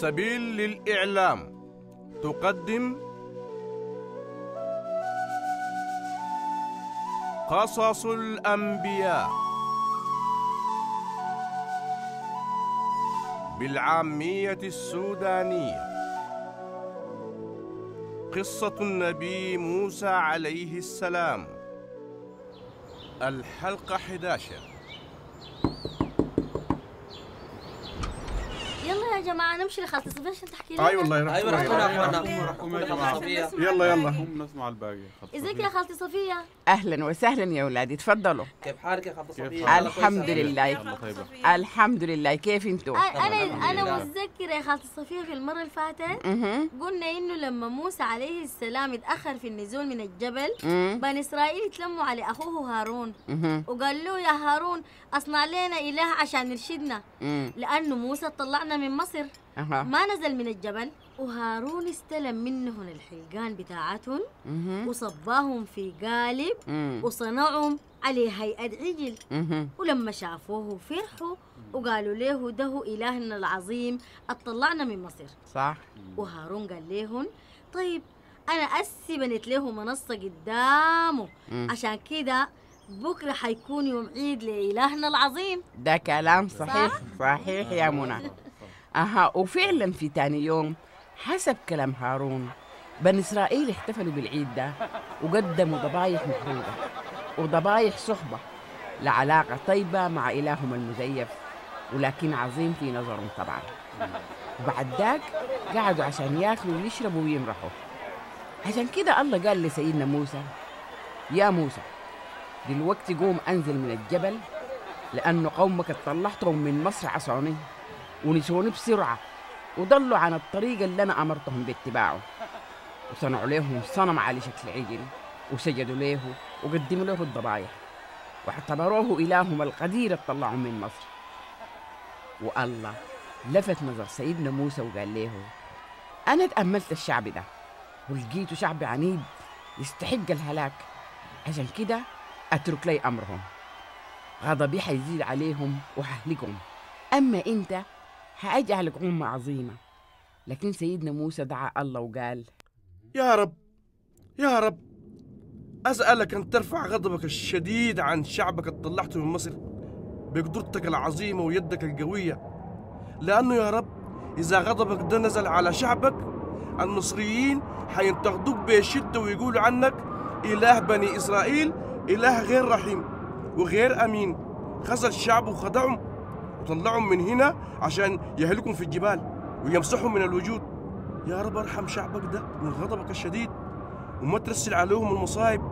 سبيل للإعلام تقدم قصص الأنبياء بالعامية السودانية قصة النبي موسى عليه السلام الحلقة 11 يلا يا جماعه نمشي لخالتي صبيه عشان تحكي لنا اي والله يرحمونا رحكم يا جماعه يلا يلا نسمع الباقي ازيك يا خالتي صفيه اهلا وسهلا يا اولادي اتفضلوا كيف حالك يا خطه صفية الحمد لله طيب، الحمد لله كيف انتم انا انا متذكره يا خطه صفية في المره اللي فاتت قلنا انه لما موسى عليه السلام اتاخر في النزول من الجبل بني اسرائيل تلموا على اخوه هارون وقال له يا هارون اصنع لنا اله عشان يرشدنا لانه موسى طلعنا من مصر ما نزل من الجبل وهارون استلم منهم الحلقان بتاعتهم وصباهم في قالب وصنعهم على هيئة عجل ولما شافوه فرحوا وقالوا له ده إلهنا العظيم اطلعنا من مصر صح وهارون قال لهم طيب أنا أسي بنت له منصة قدامه عشان كده بكرة حيكون يوم عيد لإلهنا العظيم ده كلام صحيح صح؟ صحيح يا منى أها وفعلا في تاني يوم حسب كلام هارون بني إسرائيل احتفلوا بالعيد ده وقدموا ضبايح محروقة وضبايح صحبة لعلاقة طيبة مع إلههم المزيف ولكن عظيم في نظرهم طبعا وبعد ذاك قعدوا عشان ياكلوا ويشربوا ويمرحوا عشان كده الله قال لسيدنا موسى يا موسى دلوقتي قوم أنزل من الجبل لأنه قومك اتطلعتهم من مصر عصوني ونسوني بسرعة وضلوا عن الطريقة اللي أنا أمرتهم باتباعه وصنعوا لهم صنم على شكل عجل وسجدوا له وقدموا له الضبايح واعتبروه إلههم القدير اطلعوا من مصر والله لفت نظر سيدنا موسى وقال له أنا تأملت الشعب ده ولقيته شعب عنيد يستحق الهلاك عشان كده أترك لي أمرهم غضبي حيزيد عليهم وههلكهم أما أنت هأجعلك أمة عظيمة لكن سيدنا موسى دعا الله وقال يا رب يا رب أسألك أن ترفع غضبك الشديد عن شعبك اطلعته من مصر بقدرتك العظيمة ويدك القوية لأنه يا رب إذا غضبك ده نزل على شعبك المصريين حينتقدوك بشدة ويقولوا عنك إله بني إسرائيل إله غير رحيم وغير أمين خذل الشعب وخدعهم وطلعهم من هنا عشان يهلكهم في الجبال ويمسحهم من الوجود يا رب ارحم شعبك ده من غضبك الشديد وما ترسل عليهم المصايب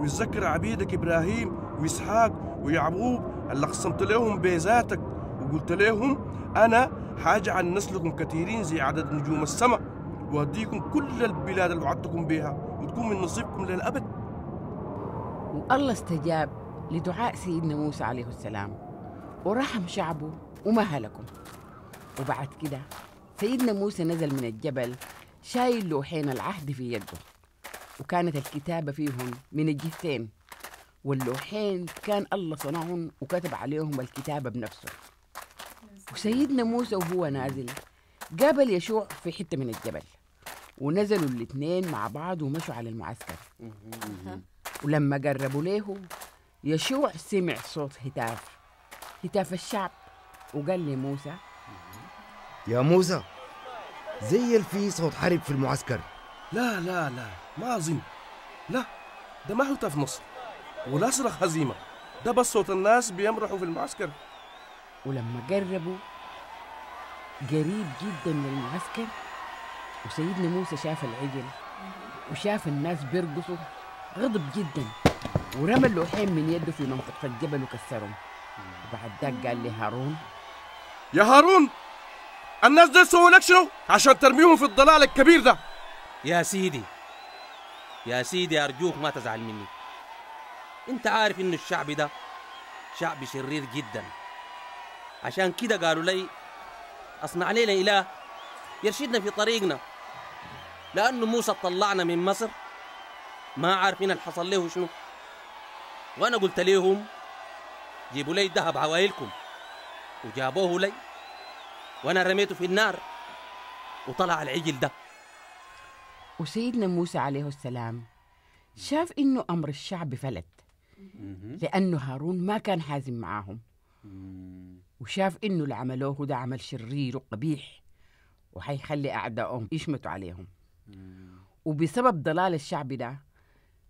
ويتذكر عبيدك إبراهيم وإسحاق ويعقوب اللي قسمت لهم بذاتك وقلت لهم أنا حاجعل نسلكم كثيرين زي عدد نجوم السماء وأديكم كل البلاد اللي وعدتكم بها وتكون من نصيبكم للأبد والله استجاب لدعاء سيدنا موسى عليه السلام ورحم شعبه وما وبعد كده سيدنا موسى نزل من الجبل شايل لوحين العهد في يده وكانت الكتابة فيهم من الجهتين واللوحين كان الله صنعهم وكتب عليهم الكتابة بنفسه وسيدنا موسى وهو نازل قابل يشوع في حتة من الجبل ونزلوا الاثنين مع بعض ومشوا على المعسكر ولما قربوا ليه يشوع سمع صوت هتاف كتاف الشعب وقال لي موسى يا موسى زي في صوت حرب في المعسكر لا لا لا ما أظن لا ده ما هو نصر ولا صرخ هزيمة ده بس صوت الناس بيمرحوا في المعسكر ولما قربوا قريب جدا من المعسكر وسيدنا موسى شاف العجل وشاف الناس بيرقصوا غضب جدا ورمى اللوحين من يده في منطقة الجبل وكسرهم بعد ده قال لي هارون يا هارون الناس دي سووا لك شنو عشان ترميهم في الضلال الكبير ده يا سيدي يا سيدي أرجوك ما تزعل مني أنت عارف إن الشعب ده شعب شرير جدا عشان كده قالوا لي أصنع لنا إله يرشدنا في طريقنا لأنه موسى طلعنا من مصر ما عارفين اللي حصل له شنو وأنا قلت لهم جيبوا لي الذهب عوائلكم وجابوه لي وانا رميته في النار وطلع العجل ده وسيدنا موسى عليه السلام شاف انه امر الشعب فلت لانه هارون ما كان حازم معاهم وشاف انه اللي عملوه ده عمل شرير وقبيح وحيخلي اعدائهم يشمتوا عليهم وبسبب ضلال الشعب ده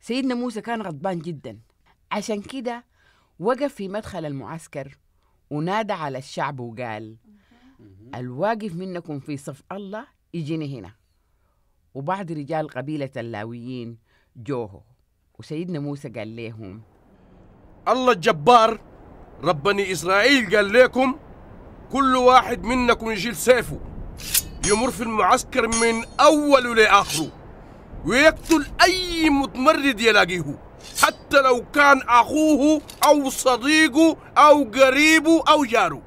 سيدنا موسى كان غضبان جدا عشان كده وقف في مدخل المعسكر ونادى على الشعب وقال الواقف منكم في صف الله يجيني هنا وبعض رجال قبيلة اللاويين جوه وسيدنا موسى قال لهم الله الجبار ربني إسرائيل قال لكم كل واحد منكم يشيل سيفه يمر في المعسكر من أوله لآخره ويقتل أي متمرد يلاقيه حتى لو كان أخوه أو صديقه أو قريبه أو جاره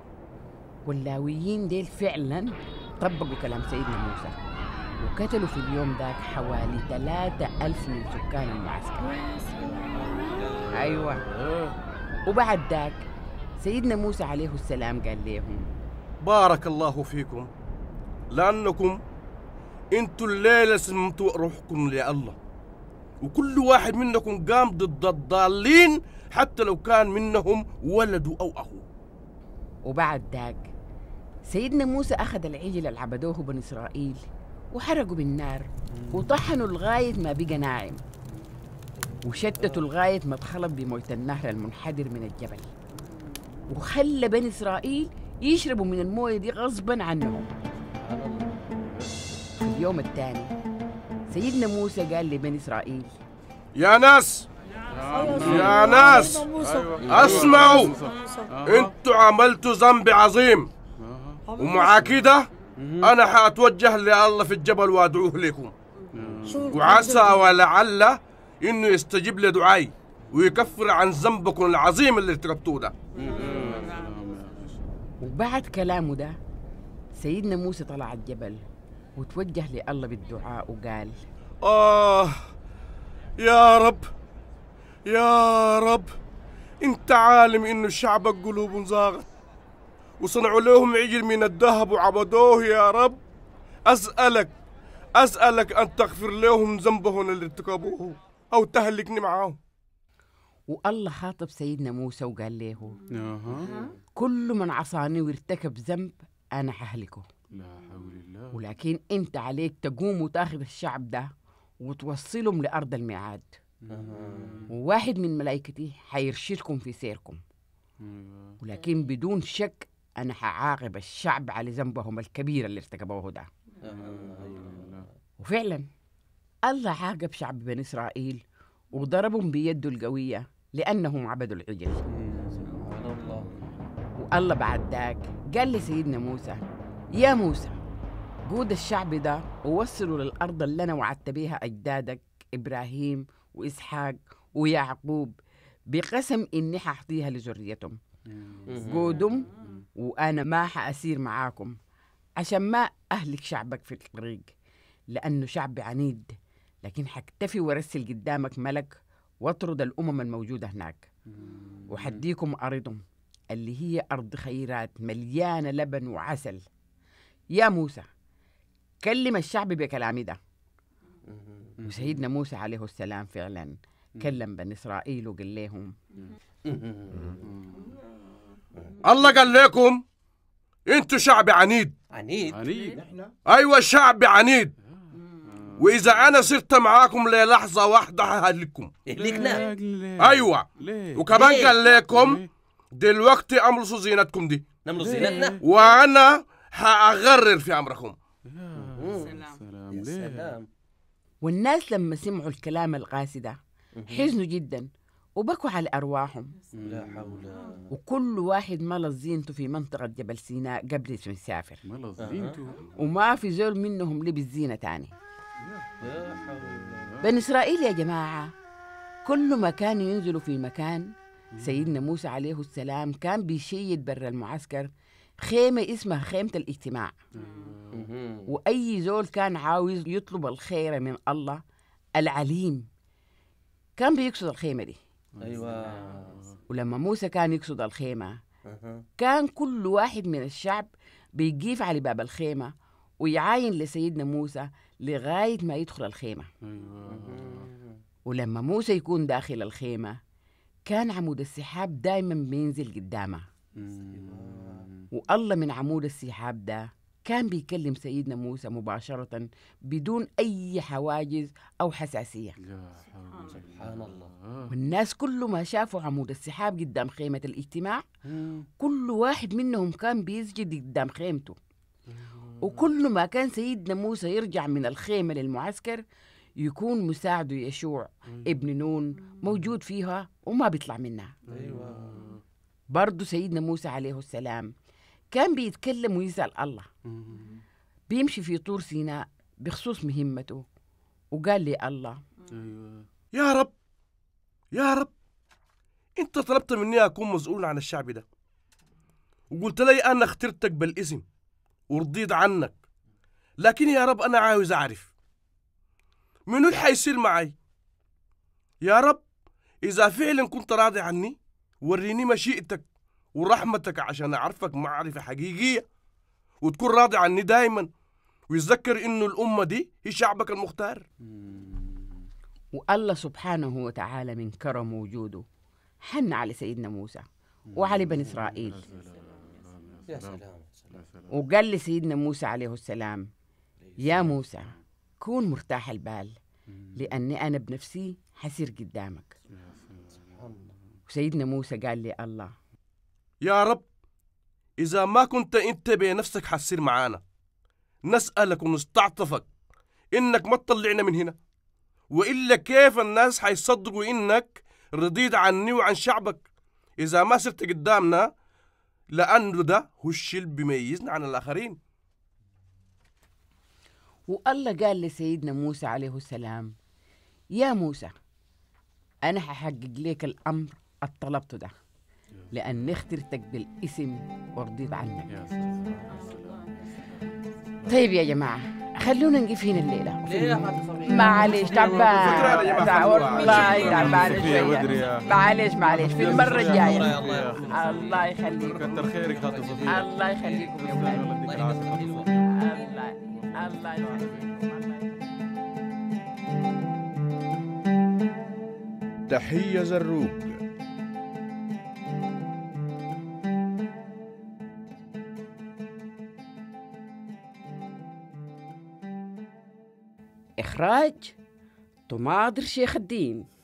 واللاويين ديل فعلا طبقوا كلام سيدنا موسى وقتلوا في اليوم ذاك حوالي ثلاثة ألف من سكان المعسكر أيوة وبعد ذاك سيدنا موسى عليه السلام قال لهم بارك الله فيكم لأنكم انتوا الليلة سمتوا روحكم لله وكل واحد منكم قام ضد الضالين حتى لو كان منهم ولده أو أخوه وبعد ذاك سيدنا موسى أخذ العجل اللي عبدوه بني إسرائيل وحرقوا بالنار وطحنوا لغاية ما بقى ناعم وشتتوا لغاية ما اتخلط بموت النهر المنحدر من الجبل وخلى بني إسرائيل يشربوا من الموية دي غصبا عنهم في اليوم الثاني سيدنا موسى قال لبني إسرائيل يا ناس يا ناس اسمعوا انتوا عملتوا ذنب عظيم ومع كده انا حاتوجه لله في الجبل وادعوه لكم وعسى ولعل انه يستجيب لدعائي ويكفر عن ذنبكم العظيم اللي ارتكبتوه ده وبعد كلامه ده سيدنا موسى طلع الجبل وتوجه لله بالدعاء وقال آه يا رب يا رب انت عالم انه شعبك قلوب زاغت وصنعوا لهم عجل من الذهب وعبدوه يا رب اسألك اسألك ان تغفر لهم ذنبهم اللي ارتكبوه او تهلكني معاهم والله خاطب سيدنا موسى وقال له كل من عصاني وارتكب ذنب انا حهلكه لا حول الله ولكن انت عليك تقوم وتاخذ الشعب ده وتوصلهم لارض الميعاد وواحد من ملائكتي حيرشدكم في سيركم أيوة. ولكن بدون شك انا حعاقب الشعب على ذنبهم الكبير اللي ارتكبوه ده وفعلا الله عاقب شعب بني اسرائيل وضربهم بيده القويه لانهم عبدوا العجل والله بعد ذاك قال لسيدنا موسى يا موسى قود الشعب ده ووصلوا للأرض اللي أنا وعدت بيها أجدادك إبراهيم وإسحاق ويعقوب بقسم إني حأعطيها لذريتهم جودهم وأنا ما حأسير معاكم عشان ما أهلك شعبك في الطريق لأنه شعب عنيد لكن حكتفي وارسل قدامك ملك واطرد الأمم الموجودة هناك وحديكم أرضهم اللي هي أرض خيرات مليانة لبن وعسل يا موسى كلم الشعب بكلامي ده وسيدنا موسى عليه السلام فعلا كلم بني اسرائيل وقال لهم الله قال لكم انتوا شعب عنيد عنيد عنيد ايوه شعب عنيد واذا انا صرت معاكم للحظه واحده ههلككم اهلكنا ايوه وكمان قال لكم دلوقتي املصوا زينتكم دي نملص زينتنا وانا حأغرر في عمركم أخوهم سلام سلام, سلام. والناس لما سمعوا الكلام القاسي ده حزنوا جدا وبكوا على أرواحهم لا حول وكل واحد ملى زينته في منطقة جبل سيناء قبل ما يسافر ملى زينته وما في زول منهم لبس زينة تاني لا حول بني إسرائيل يا جماعة كل ما كانوا ينزلوا في مكان سيدنا موسى عليه السلام كان بيشيد برا المعسكر خيمة اسمها خيمة الاجتماع وأي زول كان عاوز يطلب الخير من الله العليم كان بيقصد الخيمة دي أيوة ولما موسى كان يقصد الخيمة كان كل واحد من الشعب بيجيف على باب الخيمة ويعاين لسيدنا موسى لغاية ما يدخل الخيمة ولما موسى يكون داخل الخيمة كان عمود السحاب دايما بينزل قدامه والله من عمود السحاب ده كان بيكلم سيدنا موسى مباشرة بدون أي حواجز أو حساسية يا سبحان الله آه. والناس كل ما شافوا عمود السحاب قدام خيمة الاجتماع كل واحد منهم كان بيسجد قدام خيمته آه. وكل ما كان سيدنا موسى يرجع من الخيمة للمعسكر يكون مساعده يشوع ابن نون موجود فيها وما بيطلع منها أيوة. برضو سيدنا موسى عليه السلام كان بيتكلم ويسأل الله بيمشي في طور سيناء بخصوص مهمته وقال لي الله أيوة. يا رب يا رب انت طلبت مني اكون مسؤول عن الشعب ده وقلت لي انا اخترتك بالاسم ورضيت عنك لكن يا رب انا عاوز اعرف منو اللي حيصير معي يا رب اذا فعلا كنت راضي عني وريني مشيئتك ورحمتك عشان أعرفك معرفة حقيقية وتكون راضي عني دايما ويتذكر إنه الأمة دي هي شعبك المختار والله سبحانه وتعالى من كرم وجوده حن على سيدنا موسى وعلى بني إسرائيل يا سلام وقال لسيدنا موسى عليه السلام يا موسى كون مرتاح البال لأني أنا بنفسي حسير قدامك وسيدنا موسى قال لي الله يا رب إذا ما كنت أنت بنفسك حتصير معانا نسألك ونستعطفك إنك ما تطلعنا من هنا وإلا كيف الناس حيصدقوا إنك رضيت عني وعن شعبك إذا ما صرت قدامنا لأنه ده هو الشيء اللي بيميزنا عن الآخرين والله قال لسيدنا موسى عليه السلام يا موسى أنا ححقق لك الأمر الطلبته ده لأن اخترتك بالاسم ورضيت عنك طيب يا جماعة خلونا نقف هنا الليلة معلش تعبان والله تعبان معليش معلش معلش في المرة الجاية الله يخليكم كتر خيرك خاطر صفية الله يخليكم يا الله الله يخليكم تحية زروب إخراج طماطر شيخ الدين